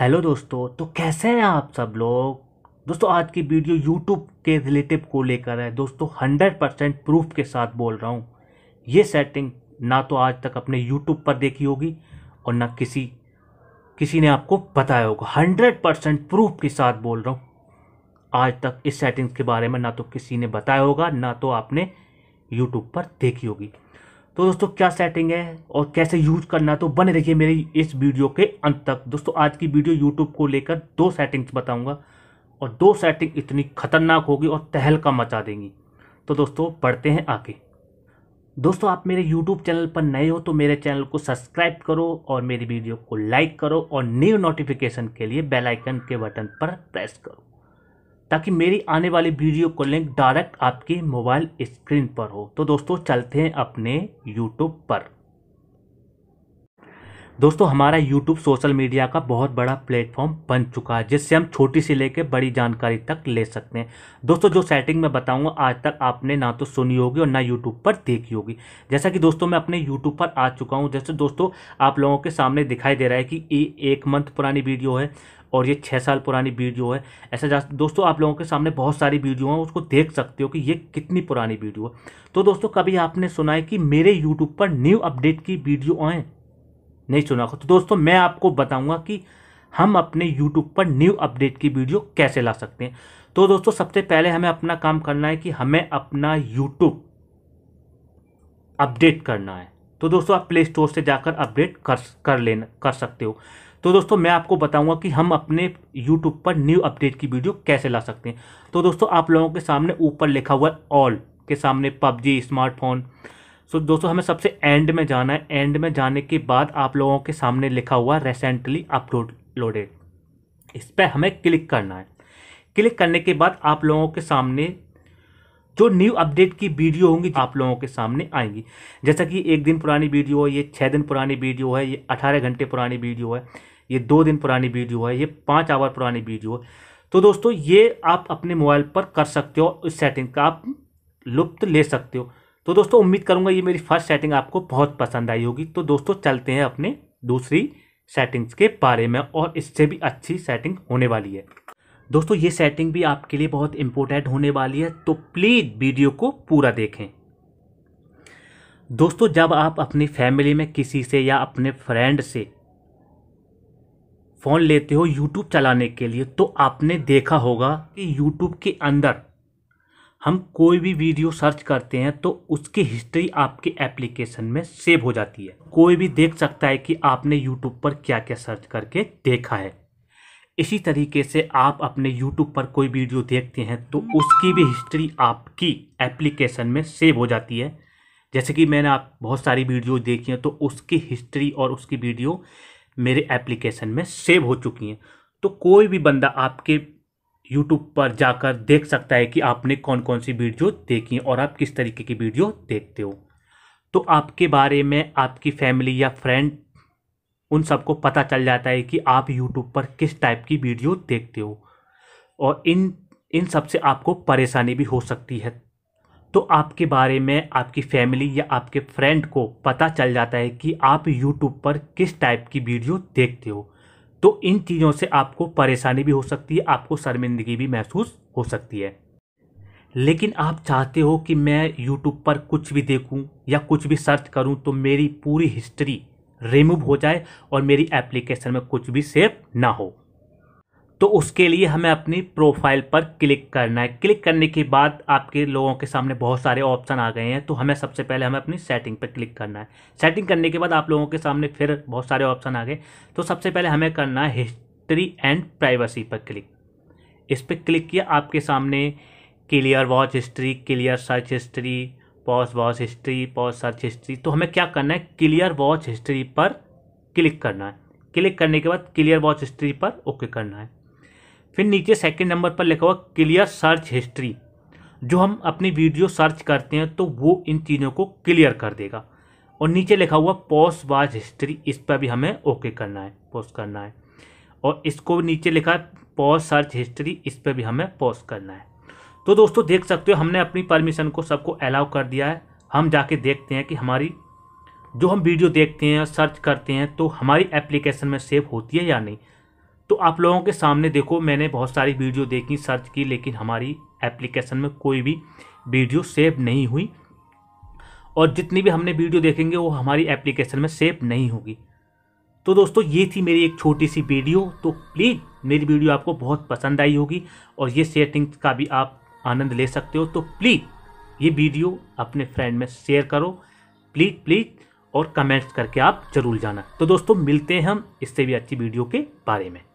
hello दोस्तों तो कैसे हैं आप सब लोग दोस्तों आज की वीडियो यूट्यूब के रिलेटिव को लेकर है दोस्तों हंड्रेड परसेंट प्रूफ के साथ बोल रहा हूँ ये सेटिंग ना तो आज तक अपने यूट्यूब पर देखी होगी और ना किसी किसी ने आपको बताया होगा हंड्रेड परसेंट प्रूफ के साथ बोल रहा हूँ आज तक इस सेटिंग्स के बारे में ना तो किसी ने बताया होगा ना तो आपने यूट्यूब पर देखी होगी तो दोस्तों क्या सेटिंग है और कैसे यूज करना तो बने रहिए मेरी इस वीडियो के अंत तक दोस्तों आज की वीडियो यूट्यूब को लेकर दो सेटिंग्स बताऊंगा और दो सेटिंग इतनी खतरनाक होगी और तहलका मचा देंगी तो दोस्तों पढ़ते हैं आगे दोस्तों आप मेरे यूट्यूब चैनल पर नए हो तो मेरे चैनल को सब्सक्राइब करो और मेरी वीडियो को लाइक करो और न्यू नोटिफिकेशन के लिए बेलाइकन के बटन पर प्रेस करो ताकि मेरी आने वाली वीडियो को लिंक डायरेक्ट आपके मोबाइल स्क्रीन पर हो तो दोस्तों चलते हैं अपने यूट्यूब पर दोस्तों हमारा यूट्यूब सोशल मीडिया का बहुत बड़ा प्लेटफॉर्म बन चुका है जिससे हम छोटी से लेकर बड़ी जानकारी तक ले सकते हैं दोस्तों जो सेटिंग मैं बताऊंगा आज तक आपने ना तो सुनी होगी और ना यूट्यूब पर देखी होगी जैसा कि दोस्तों मैं अपने यूट्यूब पर आ चुका हूं जैसे दोस्तों आप लोगों के सामने दिखाई दे रहा है कि ये एक मंथ पुरानी वीडियो है और ये छः साल पुरानी वीडियो है ऐसा जा दोस्तों आप लोगों के सामने बहुत सारी वीडियो हैं उसको देख सकते हो कि ये कितनी पुरानी वीडियो है तो दोस्तों कभी आपने सुना है कि मेरे यूट्यूब पर न्यू अपडेट की वीडियो आए नहीं सुना तो दोस्तों मैं आपको बताऊँगा कि हम अपने यूट्यूब पर न्यू अपडेट की वीडियो कैसे ला सकते हैं तो दोस्तों सबसे पहले हमें अपना काम करना है कि हमें अपना यूट्यूब अपडेट करना है तो दोस्तों आप प्ले स्टोर से जाकर अपडेट कर कर लेना कर सकते हो तो दोस्तों मैं आपको बताऊंगा कि हम अपने यूट्यूब पर न्यू अपडेट की वीडियो कैसे ला सकते हैं तो दोस्तों आप लोगों के सामने ऊपर लिखा हुआ है ऑल के सामने पबजी स्मार्टफोन सो so, दोस्तों हमें सबसे एंड में जाना है एंड में जाने के बाद आप लोगों के सामने लिखा हुआ रेसेंटली अपलोड लोडेड इस पर हमें क्लिक करना है क्लिक करने के बाद आप लोगों के सामने जो न्यू अपडेट की वीडियो होंगी आप लोगों के सामने आएंगी जैसा कि एक दिन पुरानी वीडियो है ये छः दिन पुरानी वीडियो है ये अठारह घंटे पुरानी वीडियो है ये दो दिन पुरानी वीडियो है ये पाँच आवर पुरानी वीडियो है तो दोस्तों ये आप अपने मोबाइल पर कर सकते हो इस सेटिंग का आप लुप्त ले सकते हो तो दोस्तों उम्मीद करूँगा ये मेरी फर्स्ट सेटिंग आपको बहुत पसंद आई होगी तो दोस्तों चलते हैं अपने दूसरी सेटिंग्स के बारे में और इससे भी अच्छी सेटिंग होने वाली है दोस्तों ये सेटिंग भी आपके लिए बहुत इंपॉर्टेंट होने वाली है तो प्लीज़ वीडियो को पूरा देखें दोस्तों जब आप अपनी फैमिली में किसी से या अपने फ्रेंड से फ़ोन लेते हो यूट्यूब चलाने के लिए तो आपने देखा होगा कि यूट्यूब के अंदर हम कोई भी वीडियो सर्च करते हैं तो उसकी हिस्ट्री आपके एप्लीकेशन में सेव हो जाती है कोई भी देख सकता है कि आपने यूट्यूब पर क्या क्या सर्च करके देखा है इसी तरीके से आप अपने यूट्यूब पर कोई वीडियो देखते हैं तो उसकी भी हिस्ट्री आपकी एप्लीकेशन में सेव हो जाती है जैसे कि मैंने आप बहुत सारी वीडियो देखी हैं तो उसकी हिस्ट्री और उसकी वीडियो मेरे एप्लीकेशन में सेव हो चुकी हैं तो कोई भी बंदा आपके यूट्यूब पर जाकर देख सकता है कि आपने कौन कौन सी वीडियो देखी और आप किस तरीके की वीडियो देखते हो तो आपके बारे में आपकी फैमिली या फ्रेंड उन सबको पता चल जाता है कि आप यूट्यूब पर किस टाइप की वीडियो देखते हो और इन इन सब से आपको परेशानी भी हो सकती है तो आपके बारे में आपकी फैमिली या आपके फ्रेंड को पता चल जाता है कि आप यूट्यूब पर किस टाइप की वीडियो देखते हो तो इन चीज़ों से आपको परेशानी भी हो सकती है आपको शर्मिंदगी भी महसूस हो सकती है लेकिन आप चाहते हो कि मैं यूट्यूब पर कुछ भी देखूं या कुछ भी सर्च करूं तो मेरी पूरी हिस्ट्री रिमूव हो जाए और मेरी एप्लीकेशन में कुछ भी सेव ना हो तो उसके लिए हमें अपनी प्रोफाइल पर क्लिक करना है क्लिक करने के बाद आपके लोगों के सामने बहुत सारे ऑप्शन आ गए हैं तो हमें सबसे पहले हमें अपनी सेटिंग पर क्लिक करना है सेटिंग करने के बाद आप लोगों के सामने फिर बहुत सारे ऑप्शन आ गए तो सबसे पहले हमें करना है हिस्ट्री एंड प्राइवेसी पर क्लिक इस पर क्लिक किया आपके सामने clear watch history clear search history pause watch history pause search history तो हमें क्या करना है क्लियर वॉच हिस्ट्री पर क्लिक करना है क्लिक करने के बाद क्लियर वॉच हिस्ट्री पर ओके करना है फिर नीचे सेकंड नंबर पर लिखा हुआ क्लियर सर्च हिस्ट्री जो हम अपनी वीडियो सर्च करते हैं तो वो इन चीज़ों को क्लियर कर देगा और नीचे लिखा हुआ पॉस वाज हिस्ट्री इस पर भी हमें ओके करना है पोस्ट करना है और इसको नीचे लिखा है पॉज सर्च हिस्ट्री इस पर भी हमें पोस्ट करना है तो दोस्तों देख सकते हो हमने अपनी परमिशन को सबको अलाउ कर दिया है हम जाके देखते हैं कि हमारी जो हम वीडियो देखते हैं सर्च करते हैं तो हमारी एप्लीकेशन में सेव होती है या नहीं तो आप लोगों के सामने देखो मैंने बहुत सारी वीडियो देखी सर्च की लेकिन हमारी एप्लीकेशन में कोई भी वीडियो सेव नहीं हुई और जितनी भी हमने वीडियो देखेंगे वो हमारी एप्लीकेशन में सेव नहीं होगी तो दोस्तों ये थी मेरी एक छोटी सी वीडियो तो प्लीज़ मेरी वीडियो आपको बहुत पसंद आई होगी और ये सेटिंग्स का भी आप आनंद ले सकते हो तो प्लीज़ ये वीडियो अपने फ्रेंड में शेयर करो प्लीज़ प्लीज़ और कमेंट्स करके आप ज़रूर जाना तो दोस्तों मिलते हैं हम इससे भी अच्छी वीडियो के बारे में